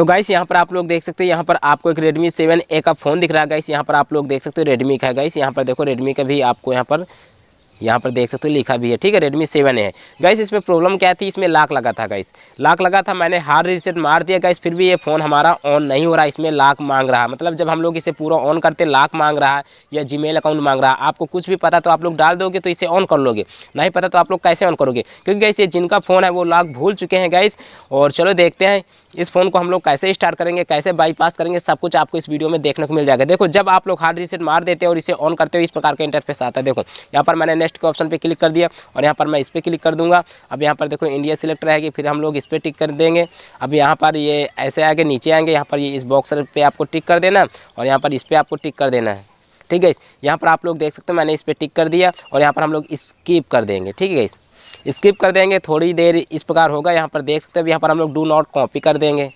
तो गाइस यहाँ पर आप लोग देख सकते हैं यहाँ पर आपको एक रेडमी सेवन ए का फ़ोन दिख रहा है गाइस यहाँ पर आप लोग देख सकते हो रेडमी का है गाइस यहाँ पर देखो रेडमी का भी आपको यहाँ पर यहाँ पर देख सकते हो लिखा भी है ठीक है रेडमी सेवन है गाइस इसमें प्रॉब्लम क्या थी इसमें लाख लगा था गाइस लाख लगा था मैंने हार्ड रिसेट मार दिया गाइस फिर भी ये फ़ोन हमारा ऑन नहीं हो रहा इसमें लाख मांग रहा मतलब जब हम लोग इसे पूरा ऑन करते लाख मांग रहा या जी अकाउंट मांग रहा आपको कुछ भी पता तो आप लोग डाल दोगे तो इसे ऑन कर लोगे नहीं पता तो आप लोग कैसे ऑन करोगे क्योंकि गाइस ये जिनका फ़ोन है वो लाख भूल चुके हैं गाइस और चलो देखते हैं इस फ़ोन को हम लोग कैसे स्टार्ट करेंगे कैसे बाईपास करेंगे सब कुछ आपको इस वीडियो में देखने को मिल जाएगा देखो जब आप लोग हार्ड रिसेट मार देते हैं और इसे ऑन करते हो इस प्रकार का इंटरफेस आता है देखो यहाँ पर मैंने नेक्स्ट के ऑप्शन पर क्लिक कर दिया और यहाँ पर मैं इस पर क्लिक कर दूँगा अब यहाँ पर देखो इंडिया सिलेक्ट रहेगी फिर हम लोग इस पर टिक कर देंगे अब यहाँ पर ये ऐसे आगे नीचे आएंगे यहाँ पर ये इस बॉक्सर पर आपको टिक कर देना और यहाँ पर इस पर आपको टिक कर देना है ठीक है यहाँ पर आप लोग देख सकते हो मैंने इस पर टिक कर दिया और यहाँ पर हम लोग स्कीप कर देंगे ठीक है स्किप कर देंगे थोड़ी देर इस प्रकार होगा यहाँ पर देख सकते हो यहाँ पर हम लोग डू नॉट कॉपी कर देंगे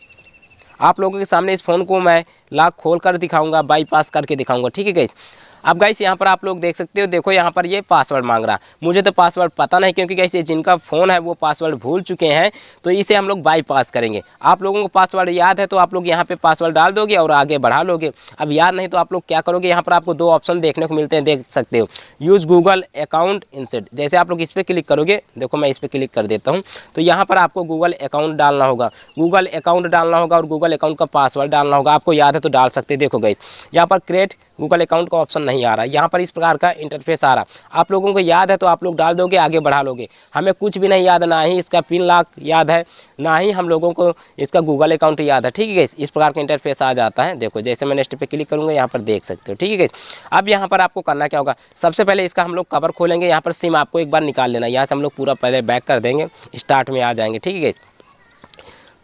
आप लोगों के सामने इस फ़ोन को मैं लाख खोल कर दिखाऊंगा बाईपास करके दिखाऊंगा ठीक है गई अब गाइस यहाँ पर आप लोग देख सकते हो देखो यहाँ पर ये पासवर्ड मांग रहा मुझे तो पासवर्ड पता नहीं क्योंकि गाइस ये जिनका फ़ोन है वो पासवर्ड भूल चुके हैं तो इसे हम लोग बाईपास करेंगे आप लोगों को पासवर्ड याद है तो आप लोग यहाँ पर पासवर्ड डाल दोगे और आगे बढ़ा लोगे अब याद नहीं तो आप लोग क्या करोगे यहाँ पर आपको दो ऑप्शन देखने को मिलते हैं देख सकते हो यूज़ गूगल अकाउंट इंसेट जैसे आप लोग इस पर क्लिक करोगे देखो मैं इस पर क्लिक कर देता हूँ तो यहाँ पर आपको गूगल अकाउंट डालना होगा गूगल अकाउंट डालना होगा और गूगल अकाउंट का पासवर्ड डालना होगा आपको याद है तो डाल सकते देखो गाइस यहाँ पर क्रिएट गूगल अकाउंट का ऑप्शन नहीं नहीं आ रहा यहाँ पर इस प्रकार का इंटरफेस आ रहा आप लोगों को याद है तो आप लोग डाल दोगे आगे बढ़ा लोगे हमें कुछ भी नहीं याद ना ही इसका पिन लाख याद है ना ही हम लोगों को इसका गूगल अकाउंट याद है ठीक है इस प्रकार का इंटरफेस आ जाता है देखो जैसे मैं नेक्स्ट पे क्लिक करूँगा यहाँ पर देख सकते हो ठीक है अब यहाँ पर आपको करना क्या होगा सबसे पहले इसका हम लोग कवर खोलेंगे यहाँ पर सिम आपको एक बार निकाल लेना यहाँ से हम लोग पूरा पहले बैक कर देंगे स्टार्ट में आ जाएंगे ठीक है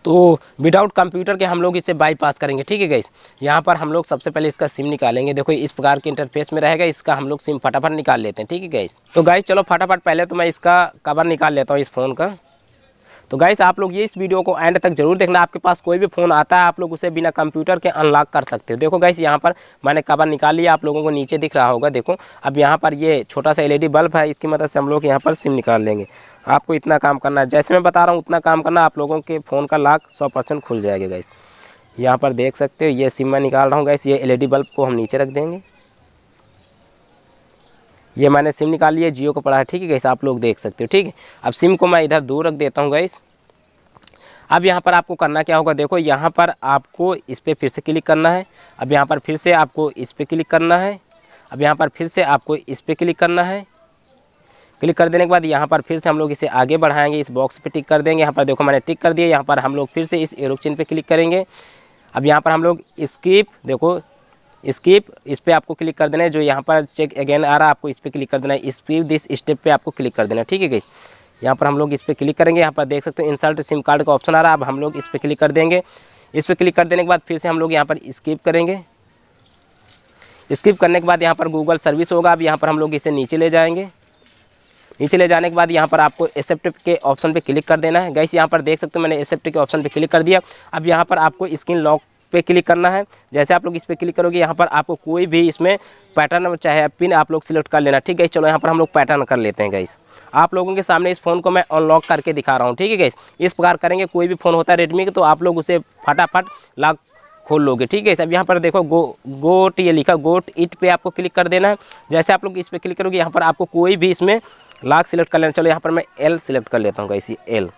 तो विदाउट कंप्यूटर के हम लोग इसे बाईपास करेंगे ठीक है गैस यहाँ पर हम लोग सबसे पहले इसका सिम निकालेंगे देखो इस प्रकार के इंटरफेस में रहेगा इसका हम लोग सिम फटाफट निकाल लेते हैं ठीक है गई तो गाइस चलो फटाफट पहले तो मैं इसका कवर निकाल लेता हूँ इस फ़ोन का तो गाइस आप लोग ये इस वीडियो को एंड तक जरूर देखना आपके पास कोई भी फ़ोन आता है आप लोग उसे बिना कंप्यूटर के अनलॉक कर सकते हो देखो गाइस यहाँ पर मैंने कवर निकाल लिया आप लोगों को नीचे दिख रहा होगा देखो अब यहाँ पर ये छोटा सा एलईडी बल्ब है इसकी मदद से हम लोग यहाँ पर सिम निकाल लेंगे आपको इतना काम करना है जैसे मैं बता रहा हूँ उतना काम करना आप लोगों के फ़ोन का लाख सौ परसेंट खुल जाएगा गैस यहाँ पर देख सकते हो ये सिम मैं निकाल रहा हूँ गैस ये एल बल्ब को हम नीचे रख देंगे ये मैंने सिम निकाल लिया जियो को पढ़ा है ठीक है गैस आप लोग देख सकते हो ठीक है अब सिम को मैं इधर दूर रख देता हूँ गैस अब यहाँ पर आपको करना क्या होगा देखो यहाँ पर आपको इस पर फिर से क्लिक करना है अब यहाँ पर फिर से आपको इस पर क्लिक करना है अब यहाँ पर फिर से आपको इस पर क्लिक करना है क्लिक कर देने के बाद यहाँ पर फिर से हम लोग इसे आगे बढ़ाएंगे इस बॉक्स पे टिक कर देंगे यहाँ पर देखो मैंने टिक कर दिया यहाँ पर हम लोग फिर से इस एरो चिन्ह पे क्लिक करेंगे अब यहाँ पर हम लोग स्किप देखो स्किप इस पर आपको क्लिक कर देना है जो यहाँ पर चेक अगेन आ रहा है आपको इस पर क्लिक कर देना है स्किप दिस स्टेप पर आपको क्लिक कर देना है ठीक है गई यहाँ पर हम लोग इस पर क्लिक करेंगे यहाँ पर देख सकते हो इंसल्ट सिम कार्ड का ऑप्शन आ रहा है अब हम लोग इस पर क्लिक कर देंगे इस पर क्लिक कर देने के बाद फिर से हम लोग यहाँ पर स्किप करेंगे स्किप करने के बाद यहाँ पर गूगल सर्विस होगा अब यहाँ पर हम लोग इसे नीचे ले जाएंगे नीचे ले जाने के बाद यहाँ पर आपको एक्सेप्ट के ऑप्शन पर क्लिक कर देना है गैस यहाँ पर देख सकते हो मैंने एक्सेप्ट के ऑप्शन पर क्लिक कर दिया अब यहाँ पर आपको स्क्रीन लॉक पे क्लिक करना है जैसे आप लोग इस पर क्लिक करोगे यहाँ पर आपको कोई भी इसमें पैटर्न चाहे पिन आप लोग सिलेक्ट कर लेना ठीक है चलो यहाँ पर हम लोग पैटर्न कर लेते हैं गैस आप लोगों के सामने इस फ़ोन को मैं अनलॉक करके दिखा रहा हूँ ठीक है गैस इस प्रकार करेंगे कोई भी फ़ोन होता है रेडमी का तो आप लोग उसे फटाफट लॉक खोल लोगे ठीक है अब यहाँ पर देखो गो गोट ये लिखा गोट इट पे आपको क्लिक कर देना है जैसे आप लोग इस पर क्लिक करोगे यहाँ पर आपको कोई भी इसमें लाख सिलेक्ट कर लेना चलो यहाँ पर मैं एल सिलेक्ट कर लेता हूँ कैसी एल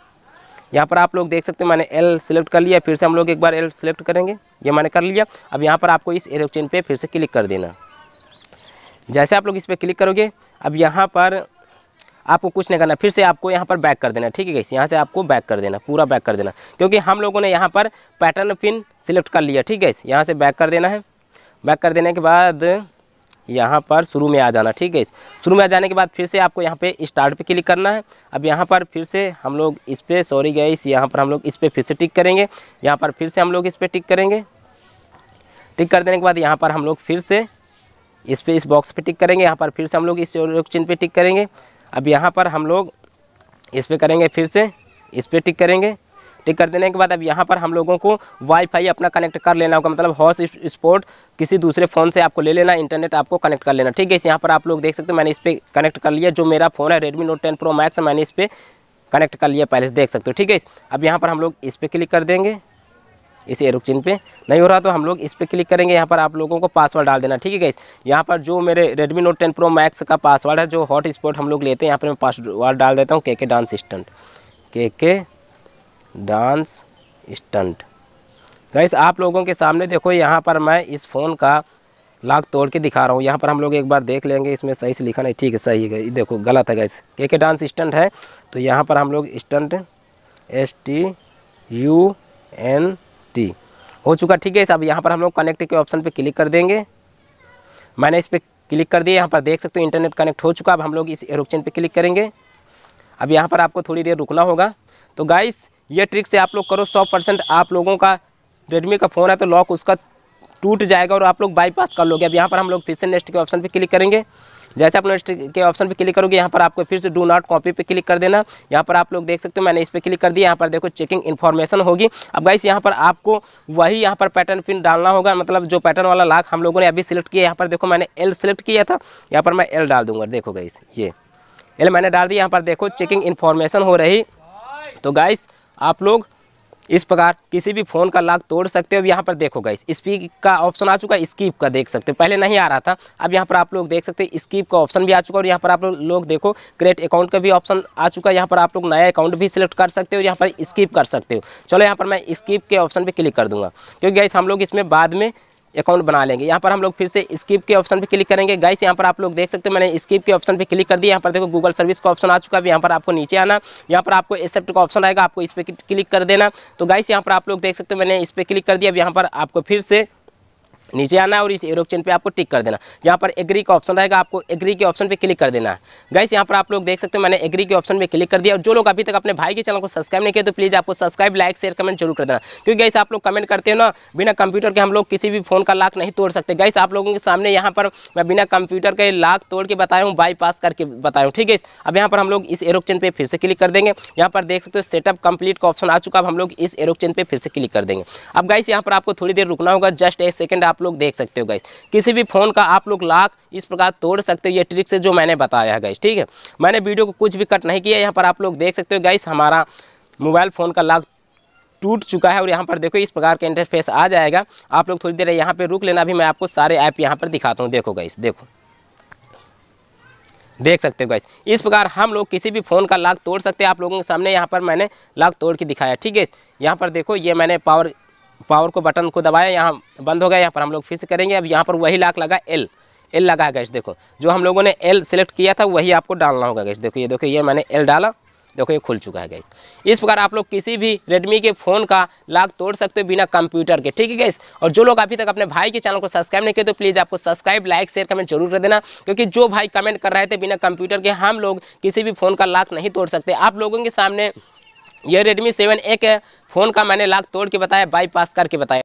यहाँ पर आप लोग देख सकते हैं मैंने एल सिलेक्ट कर लिया फिर से हम लोग एक बार एल सिलेक्ट करेंगे ये मैंने कर लिया अब यहाँ पर आपको इस एरो चेन पर फिर से क्लिक कर देना जैसे आप लोग इस पर क्लिक करोगे अब यहाँ पर आपको कुछ नहीं करना फिर से आपको यहाँ पर बैक कर देना ठीक है कैसे यहाँ से आपको बैक कर देना पूरा बैक कर देना क्योंकि हम लोगों ने यहाँ पर पैटर्न पिन सिलेक्ट कर लिया ठीक है यहाँ से बैक कर देना है बैक कर देने के बाद यहाँ पर शुरू में आ जाना ठीक है शुरू में आ जाने के बाद फिर से आपको यहाँ पे स्टार्ट पे क्लिक करना है अब यहाँ पर फिर से हम लोग इस पर सॉरी गए यहाँ पर हम लोग इस पर फिर से टिक करेंगे यहाँ पर फिर से हम लोग इस पर टिक करेंगे टिक कर देने के बाद यहाँ पर हम लोग फिर से इस पर इस बॉक्स पर टिक करेंगे यहाँ पर फिर से हम लोग इस चिन्ह पर टिक करेंगे अब यहाँ पर हम लोग इस पर करेंगे फिर से इस पर टिक करेंगे टिक कर देने के बाद अब यहाँ पर हम लोगों को वाईफाई अपना कनेक्ट कर लेना होगा मतलब हॉस स्पोर्ट किसी दूसरे फ़ोन से आपको ले लेना इंटरनेट आपको कनेक्ट कर लेना ठीक है इस यहाँ पर आप लोग देख सकते हो मैंने इस पर कनेक्ट कर लिया जो मेरा फ़ोन है Redmi note ten pro max मैंने इस पर कनेक्ट कर लिया पहले से देख सकते हो ठीक है अब यहाँ पर हम लोग इस पर क्लिक कर देंगे इस एरो चिन्ह पे नहीं हो रहा तो हम लोग इस पर क्लिक करेंगे यहाँ पर आप लोगों को पासवर्ड डाल देना ठीक है गाइस यहाँ पर जो मेरे Redmi note ten pro max का पासवर्ड है जो हॉट स्पॉट हम लोग लेते हैं यहाँ पर मैं पासवर्ड डाल देता हूँ के के डांस असिस्टेंट के के डांस स्टंट गाइस आप लोगों के सामने देखो यहाँ पर मैं इस फ़ोन का लाख तोड़ के दिखा रहा हूँ यहाँ पर हम लोग एक बार देख लेंगे इसमें सही से लिखा नहीं ठीक है सही है देखो गलत है गैस के के डांस स्टंट है तो यहाँ पर हम लोग stunt S T U N T हो चुका ठीक है अब यहाँ पर हम लोग कनेक्ट के ऑप्शन पे क्लिक कर देंगे मैंने इस पर क्लिक कर दिया यहाँ पर देख सकते हो इंटरनेट कनेक्ट हो चुका अब हम लोग इस एरोक्चन पर क्लिक करेंगे अब यहाँ पर आपको थोड़ी देर रुकना होगा तो गाइस ये ट्रिक से आप लोग करो सौ परसेंट आप लोगों का रेडमी का फ़ोन है तो लॉक उसका टूट जाएगा और आप लोग बाईपास कर लोगे अब यहाँ पर हम लोग फिर से नेक्स्ट के ऑप्शन पर क्लिक करेंगे जैसे आप नेक्स्ट के ऑप्शन पर क्लिक करोगे यहाँ पर आपको फिर से डू नॉट कॉपी पे क्लिक कर देना यहाँ पर आप लोग देख सकते हो मैंने इस पर क्लिक कर दिया यहाँ पर देखो चेकिंग इन्फॉर्मेशन होगी अब गाइस यहाँ पर आपको वही यहाँ पर पैटर्न पिन डालना होगा मतलब जो पैटर्न वाला लाख हम लोगों ने अभी सिलेक्ट किया यहाँ पर देखो मैंने एल सेलेक्ट किया था यहाँ पर मैं एल डाल दूंगा देखो गाइस ये एल मैंने डाल दिया यहाँ पर देखो चेकिंग इन्फॉर्मेशन हो रही तो गाइस आप लोग इस प्रकार किसी भी फ़ोन का लॉक तोड़ सकते हो अब यहाँ पर देखो गाइस स्पीक का ऑप्शन आ चुका है स्कीप का देख सकते हो पहले नहीं आ रहा था अब यहाँ पर आप लोग देख सकते हैं स्कीप का ऑप्शन भी आ चुका है और यहाँ पर आप लोग देखो क्रिएट अकाउंट का भी ऑप्शन आ चुका है यहाँ पर आप लोग नया अकाउंट भी सिलेक्ट कर सकते हो यहाँ पर स्कीप कर सकते हो चलो यहाँ पर मैं स्कीप के ऑप्शन पर क्लिक कर दूँगा क्योंकि गाइस हम लोग इसमें बाद में अकाउंट बना लेंगे यहाँ पर हम लोग फिर से स्किप के ऑप्शन पे क्लिक करेंगे गाइस यहाँ पर आप लोग देख सकते हो मैंने स्किप के ऑप्शन पे क्लिक कर दिया यहाँ पर देखो गूगल सर्विस का ऑप्शन आ चुका है यहाँ पर आपको नीचे आना यहाँ पर आपको एक्सेप्ट का ऑप्शन आएगा आपको इस पर क्लिक कर देना तो गाइस यहाँ पर आप लोग देख सकते हो मैंने इस पर क्लिक कर दिया अब यहाँ पर आपको फिर से नीचे आना है और इस एरो चेन पे आपको टिक कर देना यहाँ पर एग्री का ऑप्शन रहेगा आपको एग्री के ऑप्शन पे क्लिक कर देना है गाइस यहाँ पर आप लोग देख सकते हो मैंने एग्री के ऑप्शन पे क्लिक कर दिया और जो लोग अभी तक अपने भाई के चैनल को सब्सक्राइब नहीं किया तो प्लीज़ आपको सब्सक्राइब लाइक शेयर कमेंट जरूर कर देना क्योंकि गाइस आप लोग कमेंट करते हो ना बिना कंप्यूटर के हम लोग किसी भी फोन का लाख नहीं तोड़ सकते गाइस आप लोगों के सामने यहाँ पर मैं बिना कंप्यूटर के लाख तोड़ के बताया हूँ बाईपास करके बताया हूँ ठीक है अब यहाँ पर हम लोग इस एरो चेन पर फिर से क्लिक कर देंगे यहाँ पर देख सकते हो सेटअप कंप्लीट का ऑप्शन आ चुका अब हम लोग इस एरो चेन पे फिर से क्लिक कर देंगे अब गाइस यहाँ पर आपको थोड़ी देर रुकना होगा जस्ट एक सेकेंड आप लोग देख सकते हो गाइस किसी भी फ़ोन का आप लोग लाख इस प्रकार तोड़ सकते हो ये ट्रिक से जो मैंने बताया है गाइस ठीक है मैंने वीडियो को कुछ भी कट नहीं किया यहाँ पर आप लोग देख सकते हो गाइस हमारा मोबाइल फ़ोन का लाख टूट चुका है और यहाँ पर देखो इस प्रकार का इंटरफेस आ जाएगा आप लोग थोड़ी देर यहाँ पर रुक लेना अभी मैं आपको सारे ऐप यहाँ पर दिखाता हूँ देखो गाइस देखो देख सकते हो गाइस इस प्रकार हम लोग किसी भी फ़ोन का लाख तोड़ सकते हैं आप लोगों के सामने यहाँ पर मैंने लाख तोड़ के दिखाया ठीक है यहाँ पर देखो ये मैंने पावर पावर को बटन को दबाया यहाँ बंद हो गया यहाँ पर हम लोग फिक्स करेंगे अब यहाँ पर वही लाख लगा एल एल लगा गैस देखो जो हम लोगों ने एल सेलेक्ट किया था वही आपको डालना होगा गैस देखो ये देखो ये मैंने एल डाला देखो ये खुल चुका है गैस इस प्रकार आप लोग किसी भी रेडमी के फ़ोन का लाग तोड़ सकते हो बिना कंप्यूटर के ठीक है गैस और जो लोग अभी तक अपने भाई के चैनल को सब्सक्राइब नहीं किए तो प्लीज़ आपको सब्सक्राइब लाइक शेयर कमेंट जरूर कर देना क्योंकि जो भाई कमेंट कर रहे थे बिना कंप्यूटर के हम लोग किसी भी फ़ोन का लाख नहीं तोड़ सकते आप लोगों के सामने ये सेवन ए के फ़ोन का मैंने लाख तोड़ के बताया बाईपास करके बताया